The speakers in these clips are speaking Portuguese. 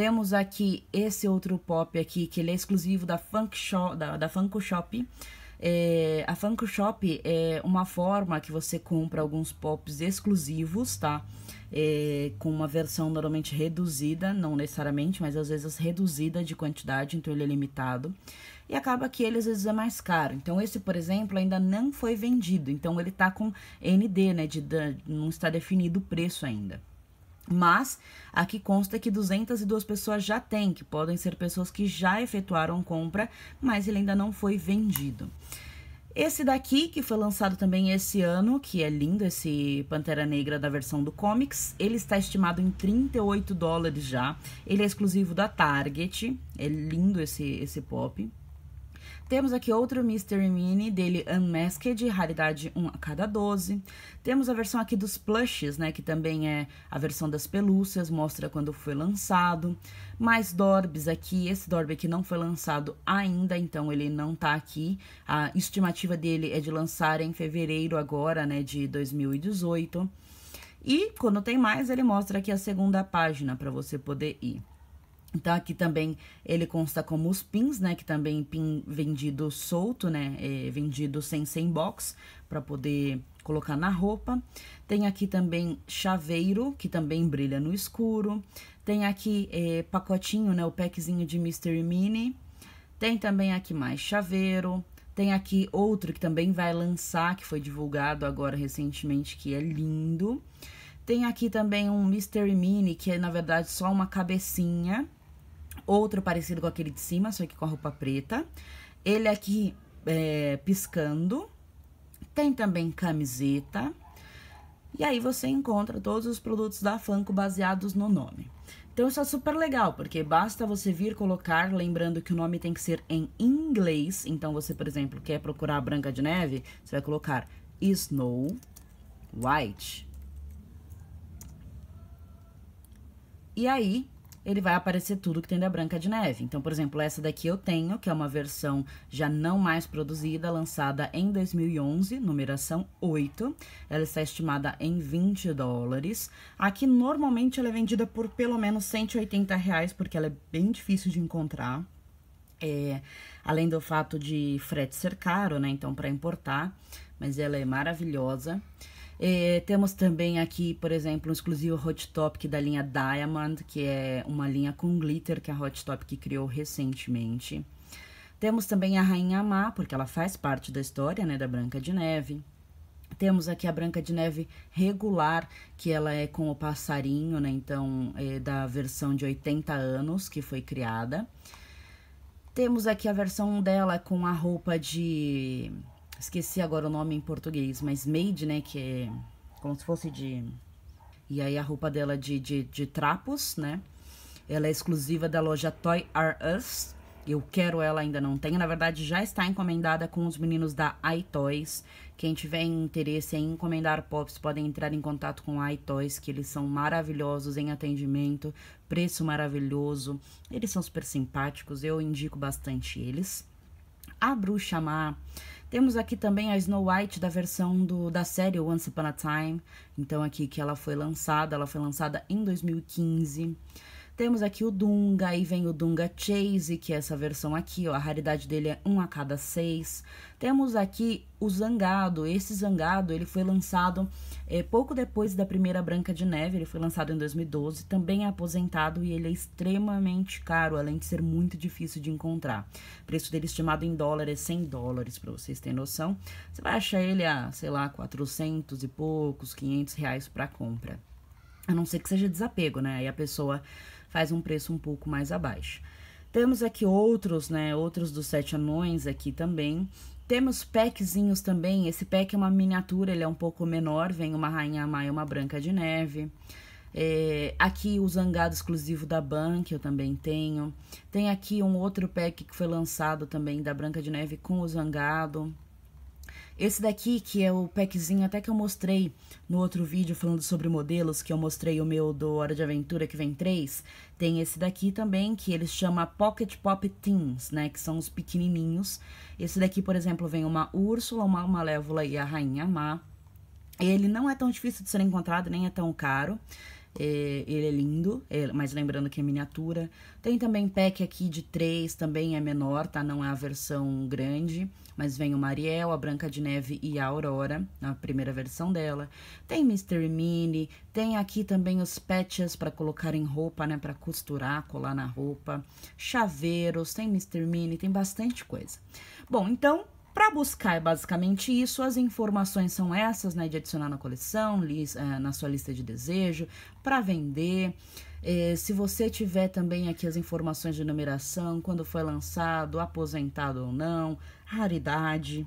Temos aqui esse outro pop aqui, que ele é exclusivo da, Funk Shop, da, da Funko Shop. É, a Funko Shop é uma forma que você compra alguns pops exclusivos, tá? É, com uma versão normalmente reduzida, não necessariamente, mas às vezes reduzida de quantidade, então ele é limitado. E acaba que ele às vezes é mais caro. Então esse, por exemplo, ainda não foi vendido, então ele tá com ND, né? De, não está definido o preço ainda. Mas aqui consta que 202 pessoas já têm, que podem ser pessoas que já efetuaram compra, mas ele ainda não foi vendido. Esse daqui, que foi lançado também esse ano, que é lindo, esse Pantera Negra da versão do Comics, ele está estimado em 38 dólares já. Ele é exclusivo da Target, é lindo esse, esse pop. Temos aqui outro Mystery Mini dele Unmasked, raridade 1 a cada 12. Temos a versão aqui dos plushes, né, que também é a versão das pelúcias, mostra quando foi lançado. Mais Dorbs aqui, esse Dorb aqui não foi lançado ainda, então ele não tá aqui. A estimativa dele é de lançar em fevereiro agora, né, de 2018. E quando tem mais, ele mostra aqui a segunda página para você poder ir. Então aqui também ele consta como os pins, né, que também pin vendido solto, né, é vendido sem sem box para poder colocar na roupa. Tem aqui também chaveiro, que também brilha no escuro. Tem aqui é, pacotinho, né, o packzinho de Mr. Mini. Tem também aqui mais chaveiro. Tem aqui outro que também vai lançar, que foi divulgado agora recentemente, que é lindo. Tem aqui também um Mystery Mini, que é na verdade só uma cabecinha outro parecido com aquele de cima, só que com a roupa preta. Ele aqui é, piscando. Tem também camiseta. E aí você encontra todos os produtos da Funko baseados no nome. Então isso é super legal, porque basta você vir colocar, lembrando que o nome tem que ser em inglês. Então você, por exemplo, quer procurar a Branca de Neve, você vai colocar Snow White. E aí ele vai aparecer tudo que tem da Branca de Neve. Então, por exemplo, essa daqui eu tenho, que é uma versão já não mais produzida, lançada em 2011, numeração 8. Ela está estimada em 20 dólares. Aqui, normalmente, ela é vendida por pelo menos 180 reais, porque ela é bem difícil de encontrar. É, além do fato de frete ser caro, né? Então, para importar, mas ela é maravilhosa. É, temos também aqui, por exemplo, um exclusivo Hot Topic da linha Diamond, que é uma linha com glitter que é a Hot Topic criou recentemente. Temos também a Rainha Má, porque ela faz parte da história, né, da Branca de Neve. Temos aqui a Branca de Neve regular, que ela é com o passarinho, né? Então, é da versão de 80 anos que foi criada. Temos aqui a versão dela com a roupa de Esqueci agora o nome em português, mas made, né? Que é como se fosse de. E aí a roupa dela é de, de, de trapos, né? Ela é exclusiva da loja Toy R Us. Eu quero ela, ainda não tenho. Na verdade, já está encomendada com os meninos da iToys. Quem tiver interesse em encomendar pops, podem entrar em contato com a iToys, que eles são maravilhosos em atendimento, preço maravilhoso. Eles são super simpáticos, eu indico bastante eles. A Bruxa Má temos aqui também a Snow White da versão do, da série Once Upon a Time. Então, aqui que ela foi lançada, ela foi lançada em 2015. Temos aqui o Dunga, aí vem o Dunga Chase, que é essa versão aqui, ó, a raridade dele é 1 a cada 6. Temos aqui o Zangado, esse Zangado, ele foi lançado é, pouco depois da primeira Branca de Neve, ele foi lançado em 2012, também é aposentado e ele é extremamente caro, além de ser muito difícil de encontrar. O preço dele estimado em é dólares, 100 dólares, para vocês terem noção. Você vai achar ele a, sei lá, 400 e poucos, 500 reais para compra. A não ser que seja desapego, né? Aí a pessoa faz um preço um pouco mais abaixo. Temos aqui outros, né? Outros dos sete anões aqui também. Temos packzinhos também. Esse pack é uma miniatura, ele é um pouco menor. Vem uma rainha má e uma branca de neve. É, aqui o zangado exclusivo da Ban, que eu também tenho. Tem aqui um outro pack que foi lançado também da Branca de Neve com o zangado. Esse daqui, que é o packzinho até que eu mostrei no outro vídeo falando sobre modelos, que eu mostrei o meu do Hora de Aventura, que vem três, tem esse daqui também, que ele chama Pocket Pop Teens, né, que são os pequenininhos. Esse daqui, por exemplo, vem uma Úrsula, uma Malévola e a Rainha Má. Ele não é tão difícil de ser encontrado, nem é tão caro. É, ele é lindo, é, mas lembrando que é miniatura. Tem também pack aqui de três também é menor, tá? Não é a versão grande mas vem o Mariel, a Branca de Neve e a Aurora, na primeira versão dela. Tem Mr. Minnie, tem aqui também os patches para colocar em roupa, né, para costurar, colar na roupa, chaveiros, tem Mr. Minnie, tem bastante coisa. Bom, então para buscar é basicamente isso, as informações são essas, né? De adicionar na coleção, eh, na sua lista de desejo, para vender. É, se você tiver também aqui as informações de numeração, quando foi lançado, aposentado ou não, raridade.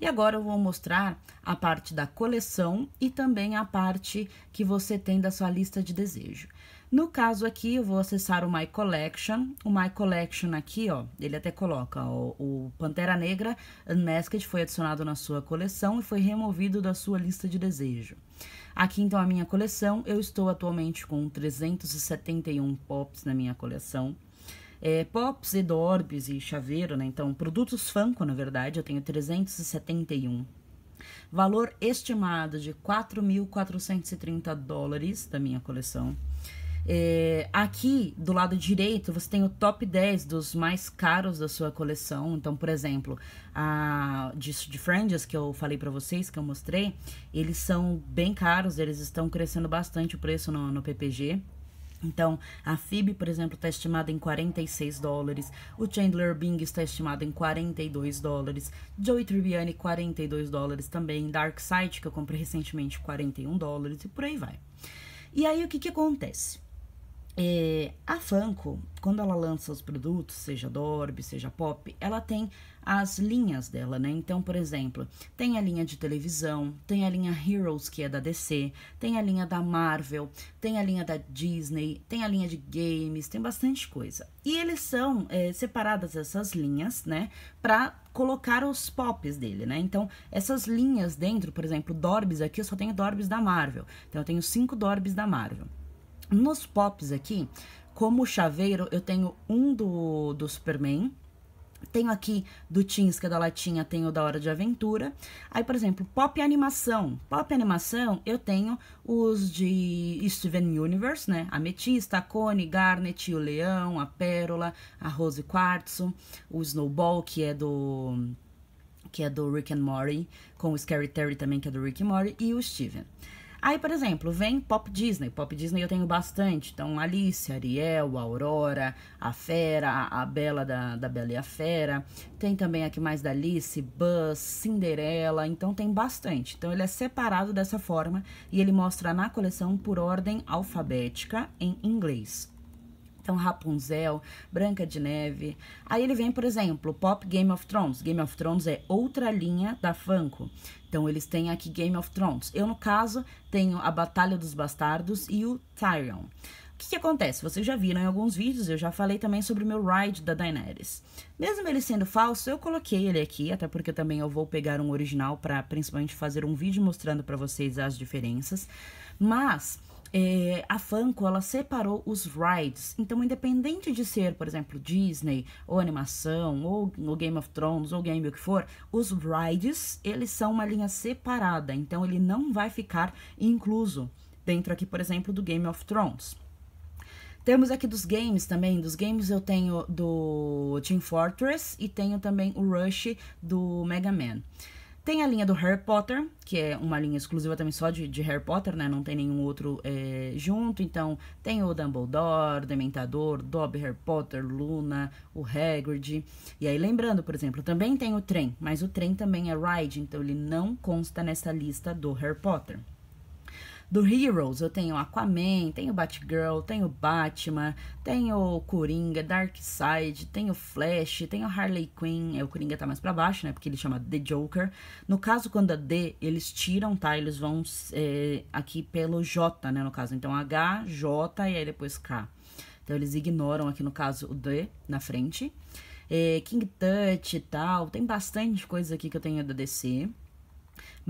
E agora eu vou mostrar a parte da coleção e também a parte que você tem da sua lista de desejo. No caso aqui, eu vou acessar o My Collection. O My Collection aqui, ó, ele até coloca ó, o Pantera Negra Unmasked foi adicionado na sua coleção e foi removido da sua lista de desejo. Aqui, então, a minha coleção, eu estou atualmente com 371 pops na minha coleção é, pops e dorbs e chaveiro, né? Então, produtos Funko, na verdade, eu tenho 371. Valor estimado de 4.430 dólares da minha coleção. É, aqui do lado direito você tem o top 10 dos mais caros da sua coleção. Então, por exemplo, a de, de Friends que eu falei para vocês, que eu mostrei, eles são bem caros, eles estão crescendo bastante o preço no, no PPG. Então, a FIB, por exemplo, está estimada em 46 dólares, o Chandler Bing está estimado em 42 dólares, Joey Tribbiani 42 dólares também, Dark Side, que eu comprei recentemente, 41 dólares e por aí vai. E aí o que, que acontece? É, a Funko, quando ela lança os produtos, seja Dorb, seja Pop, ela tem as linhas dela, né? Então, por exemplo, tem a linha de televisão, tem a linha Heroes, que é da DC, tem a linha da Marvel, tem a linha da Disney, tem a linha de games, tem bastante coisa. E eles são é, separadas essas linhas, né? Pra colocar os pops dele, né? Então, essas linhas dentro, por exemplo, Dorbs aqui, eu só tenho Dorbs da Marvel. Então, eu tenho cinco Dorbs da Marvel. Nos pops aqui, como chaveiro, eu tenho um do, do Superman, tenho aqui do Teens, que é da latinha, tenho da Hora de Aventura. Aí, por exemplo, pop animação. Pop animação, eu tenho os de Steven Universe, né? Ametista, a Cone, Garnet, o Leão, a Pérola, a Rose Quartzo, o Snowball, que é do que é do Rick and Morty, com o Scary Terry também, que é do Rick and Morty, e o Steven. Aí, por exemplo, vem Pop Disney. Pop Disney eu tenho bastante. Então, Alice, Ariel, Aurora, a Fera, a, a Bela da, da Bela e a Fera. Tem também aqui mais da Alice, Buzz, Cinderela. Então, tem bastante. Então, ele é separado dessa forma e ele mostra na coleção por ordem alfabética em inglês. Então, Rapunzel, Branca de Neve. Aí ele vem, por exemplo, Pop Game of Thrones. Game of Thrones é outra linha da Funko. Então, eles têm aqui Game of Thrones. Eu, no caso, tenho a Batalha dos Bastardos e o Tyrion. O que, que, acontece? Vocês já viram em alguns vídeos, eu já falei também sobre o meu ride da Daenerys. Mesmo ele sendo falso, eu coloquei ele aqui, até porque também eu vou pegar um original para principalmente fazer um vídeo mostrando para vocês as diferenças. Mas é, a Funko ela separou os rides. Então, independente de ser, por exemplo, Disney, ou animação, ou, ou Game of Thrones, ou game o que for, os rides eles são uma linha separada. Então, ele não vai ficar incluso dentro aqui, por exemplo, do Game of Thrones. Temos aqui dos games também. Dos games eu tenho do Team Fortress e tenho também o Rush do Mega Man. Tem a linha do Harry Potter, que é uma linha exclusiva também só de, de Harry Potter, né? Não tem nenhum outro é, junto. Então, tem o Dumbledore, Dementador, Dobby, Harry Potter, Luna, o Hagrid. E aí, lembrando, por exemplo, também tem o trem, mas o trem também é ride, então ele não consta nessa lista do Harry Potter do Heroes, eu tenho Aquaman, tenho Batgirl, tenho Batman, tenho Coringa, Darkseid, tenho Flash, tenho Harley Quinn. É, o Coringa tá mais pra baixo, né? Porque ele chama The Joker. No caso, quando é D, eles tiram, tá? Eles vão é, aqui pelo J, né? No caso, então H, J e aí depois K. Então, eles ignoram aqui, no caso, o D na frente. É, King Tut e tal. Tem bastante coisa aqui que eu tenho da DC.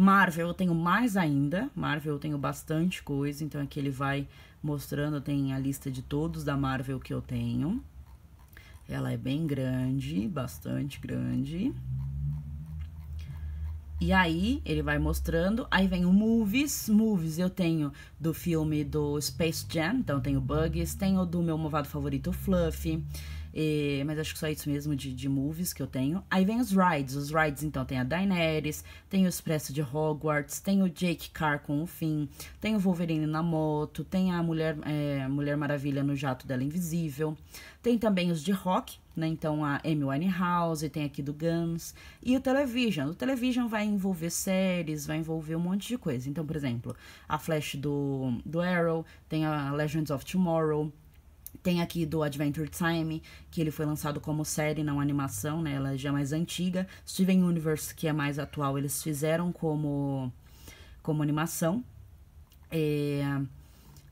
Marvel eu tenho mais ainda. Marvel eu tenho bastante coisa, então aqui ele vai mostrando, tem a lista de todos da Marvel que eu tenho. Ela é bem grande, bastante grande. E aí ele vai mostrando, aí vem o movies, movies eu tenho do filme do Space Jam, então tenho Bugs, tenho do meu movado favorito Fluffy, é, mas acho que só isso mesmo de, de movies que eu tenho. Aí vem os rides. Os rides, então, tem a Daenerys, tem o Expresso de Hogwarts, tem o Jake Carr com o Finn, tem o Wolverine na moto, tem a Mulher, é, Mulher Maravilha no jato dela invisível. Tem também os de rock, né? Então, a Amy house tem aqui do Guns. E o Television. O Television vai envolver séries, vai envolver um monte de coisa. Então, por exemplo, a Flash do, do Arrow, tem a Legends of Tomorrow, tem aqui do Adventure Time, que ele foi lançado como série, não animação, né? Ela já é mais antiga. Steven Universe, que é mais atual, eles fizeram como, como animação. É...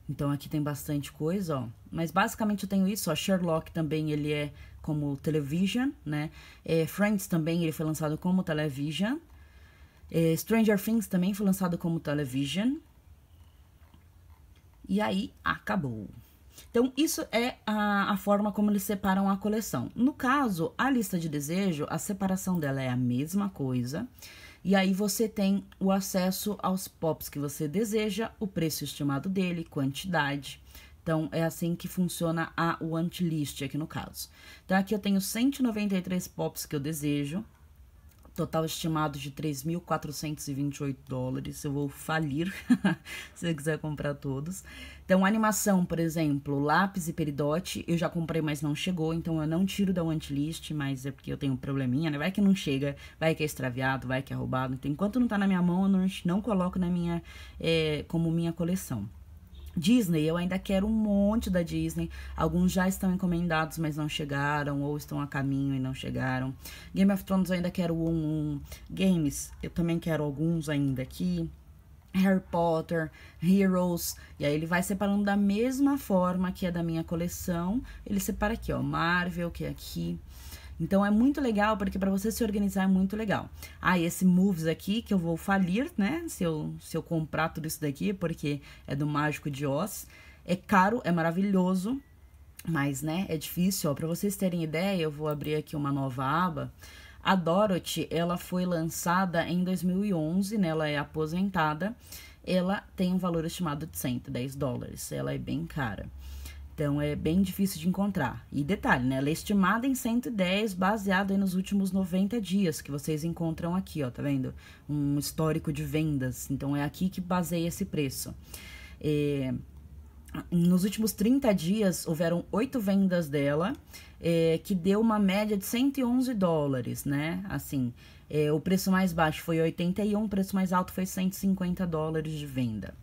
Então aqui tem bastante coisa, ó. Mas basicamente eu tenho isso, ó. Sherlock também, ele é como television, né? É, Friends também, ele foi lançado como television. É, Stranger Things também foi lançado como television. E aí, acabou. Então, isso é a, a, forma como eles separam a coleção. No caso, a lista de desejo, a separação dela é a mesma coisa. E aí você tem o acesso aos pops que você deseja, o preço estimado dele, quantidade. Então, é assim que funciona a want list aqui no caso. Então, aqui eu tenho 193 pops que eu desejo, Total estimado de 3.428 dólares. Eu vou falir se você quiser comprar todos. Então, animação, por exemplo, lápis e peridote, eu já comprei, mas não chegou. Então, eu não tiro da wantlist, mas é porque eu tenho um probleminha, né? Vai que não chega, vai que é extraviado, vai que é roubado. Então, enquanto não tá na minha mão, eu não, não coloco na minha, é, como minha coleção. Disney, eu ainda quero um monte da Disney. Alguns já estão encomendados, mas não chegaram, ou estão a caminho e não chegaram. Game of Thrones, eu ainda quero um, um. Games, eu também quero alguns ainda aqui. Harry Potter, Heroes, e aí ele vai separando da mesma forma que é da minha coleção. Ele separa aqui, ó, Marvel, que é aqui. Então é muito legal, porque para você se organizar é muito legal. Ah, esse Moves aqui que eu vou falir, né? Se eu, se eu comprar tudo isso daqui, porque é do Mágico de Oz. É caro, é maravilhoso, mas, né, é difícil. Para vocês terem ideia, eu vou abrir aqui uma nova aba. A Dorothy, ela foi lançada em 2011, né? Ela é aposentada. Ela tem um valor estimado de 110 dólares. Ela é bem cara. Então é bem difícil de encontrar. E detalhe, né? Ela é estimada em 110, baseado nos últimos 90 dias que vocês encontram aqui, ó, tá vendo? Um histórico de vendas. Então é aqui que baseia esse preço. É, nos últimos 30 dias houveram oito vendas dela, é, que deu uma média de 111 dólares, né? Assim, é, o preço mais baixo foi 81, o preço mais alto foi 150 dólares de venda.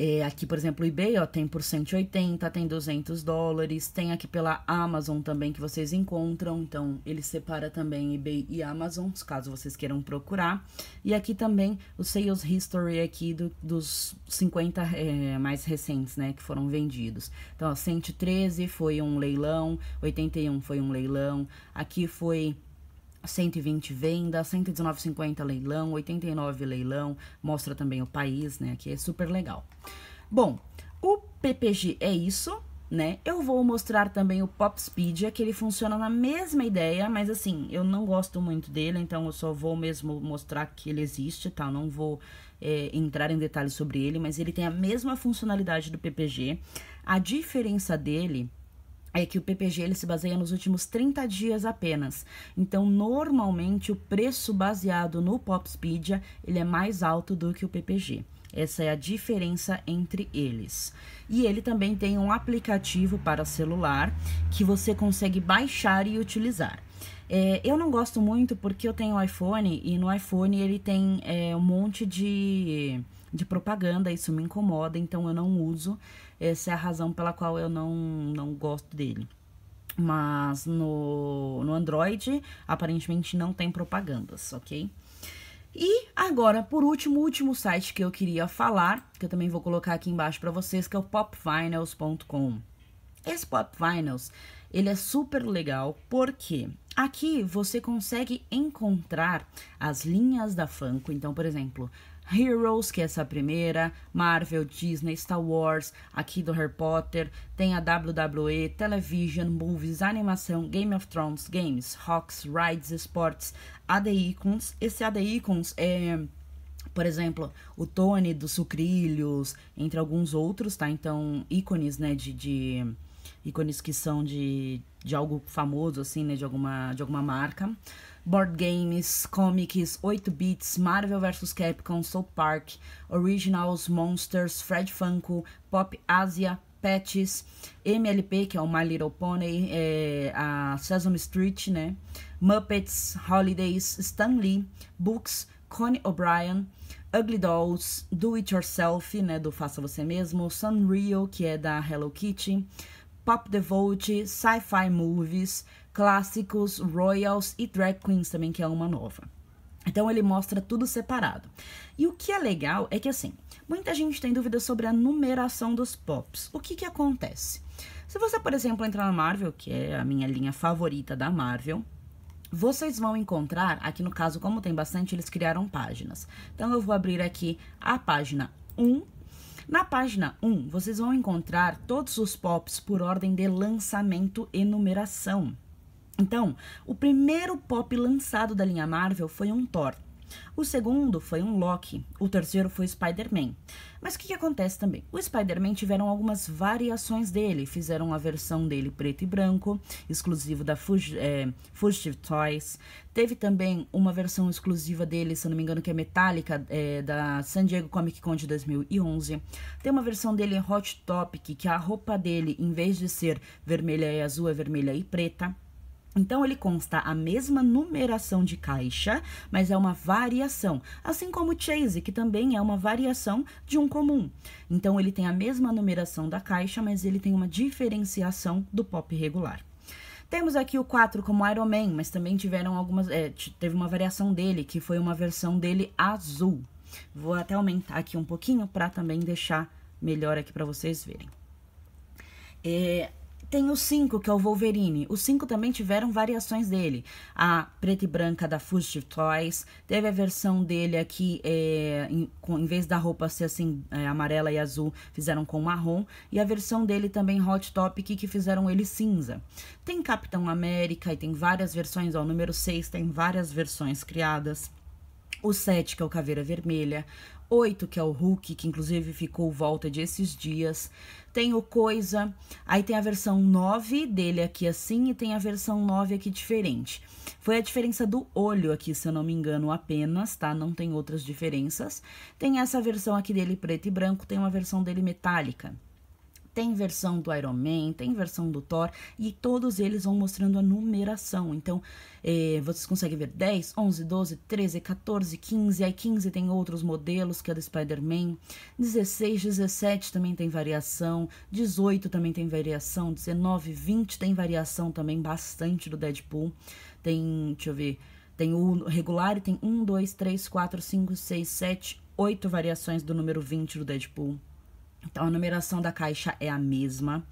É, aqui, por exemplo, o eBay, ó, tem por 180, tem 200 dólares, tem aqui pela Amazon também que vocês encontram, então ele separa também eBay e Amazon, caso vocês queiram procurar. E aqui também o Sales History aqui do, dos 50 é, mais recentes, né, que foram vendidos. Então, ó, 113 foi um leilão, 81 foi um leilão, aqui foi 120 venda, 119,50 leilão, 89 leilão, mostra também o país, né? Que é super legal. Bom, o PPG é isso, né? Eu vou mostrar também o é que ele funciona na mesma ideia, mas assim, eu não gosto muito dele, então eu só vou mesmo mostrar que ele existe, tá? não vou é, entrar em detalhes sobre ele, mas ele tem a mesma funcionalidade do PPG. A diferença dele é que o PPG ele se baseia nos últimos 30 dias apenas. Então, normalmente o preço baseado no Popspedia ele é mais alto do que o PPG. Essa é a diferença entre eles. E ele também tem um aplicativo para celular que você consegue baixar e utilizar. É, eu não gosto muito porque eu tenho iPhone e no iPhone ele tem é, um monte de de propaganda, isso me incomoda, então eu não uso. Essa é a razão pela qual eu não, não gosto dele. Mas no, no Android, aparentemente não tem propagandas, ok? E agora, por último, o último site que eu queria falar, que eu também vou colocar aqui embaixo para vocês, que é o popvinyls.com. Esse popvinyls, ele é super legal porque aqui você consegue encontrar as linhas da Funko. Então, por exemplo, Heroes, que é essa primeira, Marvel, Disney, Star Wars, aqui do Harry Potter, tem a WWE, Television, Movies, Animação, Game of Thrones, Games, Rocks, Rides, Esportes, AD Icons. Esse AD Icons é, por exemplo, o Tony dos Sucrilhos, entre alguns outros, tá? Então, ícones, né, de, de ícones que são de, de algo famoso, assim, né, de alguma, de alguma marca board games, comics, 8 bits, Marvel vs Capcom, Soul Park, Originals, Monsters, Fred Funko, Pop Asia, Patches, MLP, que é o My Little Pony, é, a Sesame Street, né? Muppets, Holidays, Stan Lee, Books, Connie O'Brien, Ugly Dolls, Do It Yourself, né? Do Faça Você Mesmo, Sanrio, que é da Hello Kitty, Pop Devote, Sci-Fi Movies, clássicos, Royals e Drag Queens também, que é uma nova. Então ele mostra tudo separado. E o que é legal é que assim, muita gente tem dúvidas sobre a numeração dos pops. O que que acontece? Se você, por exemplo, entrar na Marvel, que é a minha linha favorita da Marvel, vocês vão encontrar, aqui no caso, como tem bastante, eles criaram páginas. Então eu vou abrir aqui a página 1 na página 1, vocês vão encontrar todos os POPs por ordem de lançamento e numeração. Então, o primeiro pop lançado da linha Marvel foi um Thor o segundo foi um Loki, o terceiro foi Spider-Man. Mas o que, que, acontece também? O Spider-Man tiveram algumas variações dele, fizeram a versão dele preto e branco, exclusivo da Fuji, é, Fugitive Toys. Teve também uma versão exclusiva dele, se não me engano, que é metálica, é, da San Diego Comic Con de 2011. Tem uma versão dele em Hot Topic, que é a roupa dele, em vez de ser vermelha e azul, é vermelha e preta. Então, ele consta a mesma numeração de caixa, mas é uma variação, assim como o Chase, que também é uma variação de um comum. Então, ele tem a mesma numeração da caixa, mas ele tem uma diferenciação do pop regular. Temos aqui o 4 como Iron Man, mas também tiveram algumas. É, teve uma variação dele, que foi uma versão dele azul. Vou até aumentar aqui um pouquinho para também deixar melhor aqui para vocês verem. É, tem o 5, que é o Wolverine. Os 5 também tiveram variações dele. A preta e branca da Fugitive Toys. Teve a versão dele aqui, é, em, com, em, vez da roupa ser assim, é, amarela e azul, fizeram com marrom. E a versão dele também Hot Topic, que fizeram ele cinza. Tem Capitão América e tem várias versões. Ó, o número 6 tem várias versões criadas. O 7, que é o Caveira Vermelha. 8, que é o Hulk, que inclusive ficou volta de esses dias. Tem o Coisa, aí tem a versão 9 dele aqui assim e tem a versão 9 aqui diferente. Foi a diferença do olho aqui, se eu não me engano, apenas, tá? Não tem outras diferenças. Tem essa versão aqui dele preto e branco, tem uma versão dele metálica. Tem versão do Iron Man, tem versão do Thor, e todos eles vão mostrando a numeração. Então, eh, vocês conseguem ver 10, 11, 12, 13, 14, 15. Aí, 15 tem outros modelos, que é do Spider-Man. 16, 17 também tem variação. 18 também tem variação. 19, 20 tem variação também bastante do Deadpool. Tem, deixa eu ver, tem o regular e tem 1, 2, 3, 4, 5, 6, 7, 8 variações do número 20 do Deadpool. Então, a numeração da caixa é a mesma.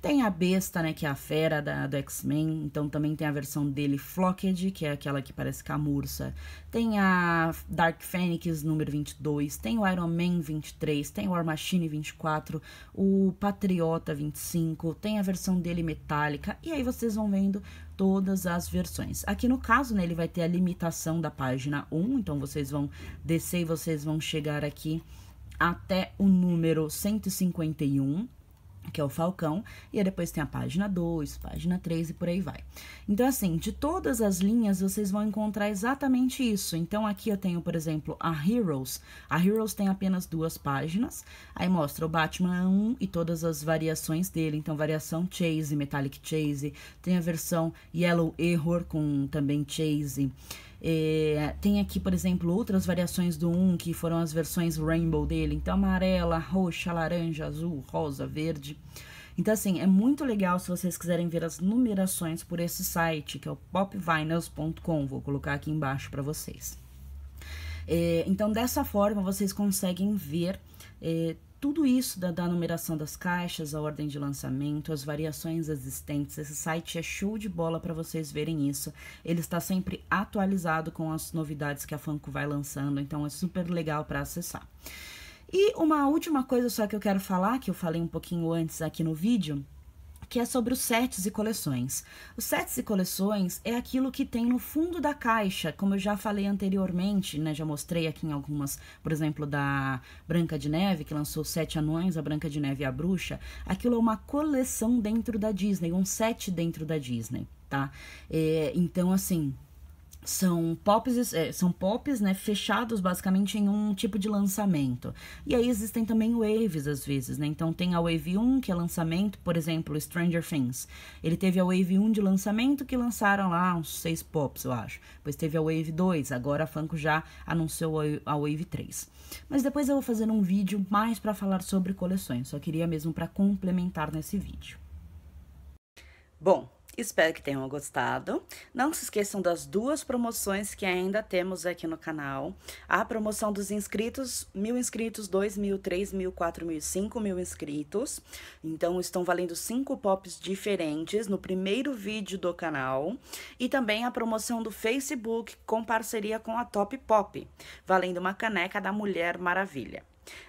Tem a besta, né, que é a fera da, do X-Men, então também tem a versão dele Flocked, que é aquela que parece camurça. Tem a Dark Phoenix, número 22, tem o Iron Man 23, tem o War Machine 24, o Patriota 25, tem a versão dele metálica, e aí vocês vão vendo todas as versões. Aqui no caso, né, ele vai ter a limitação da página 1, então vocês vão descer e vocês vão chegar aqui até o número 151, que é o Falcão, e aí depois tem a página 2, página 3 e por aí vai. Então, assim, de todas as linhas, vocês vão encontrar exatamente isso. Então, aqui eu tenho, por exemplo, a Heroes. A Heroes tem apenas duas páginas, aí mostra o Batman 1 e todas as variações dele. Então, variação Chase, Metallic Chase, tem a versão Yellow Error com também Chase, é, tem aqui, por exemplo, outras variações do 1, que foram as versões rainbow dele. Então, amarela, roxa, laranja, azul, rosa, verde. Então, assim, é muito legal se vocês quiserem ver as numerações por esse site, que é o popvinyls.com. Vou colocar aqui embaixo para vocês. É, então, dessa forma, vocês conseguem ver é, tudo isso da, da numeração das caixas, a ordem de lançamento, as variações existentes. Esse site é show de bola para vocês verem isso. Ele está sempre atualizado com as novidades que a Funko vai lançando, então é super legal para acessar. E uma última coisa só que eu quero falar, que eu falei um pouquinho antes aqui no vídeo, que é sobre os sets e coleções. Os sets e coleções é aquilo que tem no fundo da caixa, como eu já falei anteriormente, né? Já mostrei aqui em algumas, por exemplo, da Branca de Neve, que lançou Sete Anões, a Branca de Neve e a Bruxa. Aquilo é uma coleção dentro da Disney, um set dentro da Disney, tá? É, então, assim, são pops, é, são pops, né, fechados basicamente em um tipo de lançamento. E aí existem também waves às vezes, né? Então tem a wave 1 que é lançamento, por exemplo, Stranger Things. Ele teve a wave 1 de lançamento que lançaram lá uns seis pops, eu acho. Depois teve a wave 2, agora a Funko já anunciou a wave 3. Mas depois eu vou fazer um vídeo mais para falar sobre coleções. Só queria mesmo para complementar nesse vídeo. Bom, Espero que tenham gostado. Não se esqueçam das duas promoções que ainda temos aqui no canal. A promoção dos inscritos, mil inscritos, dois mil, três mil, quatro mil, cinco mil inscritos. Então, estão valendo cinco pops diferentes no primeiro vídeo do canal. E também a promoção do Facebook com parceria com a Top Pop, valendo uma caneca da Mulher Maravilha.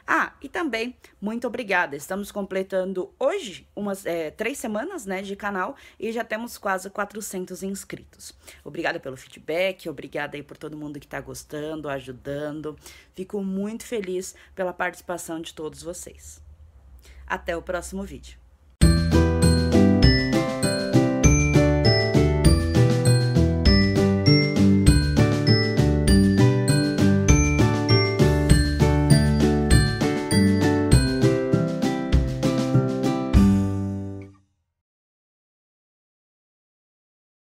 Ah, e também, muito obrigada. Estamos completando hoje umas é, três semanas né, de canal e já temos quase 400 inscritos. Obrigada pelo feedback, obrigada aí por todo mundo que está gostando, ajudando. Fico muito feliz pela participação de todos vocês. Até o próximo vídeo.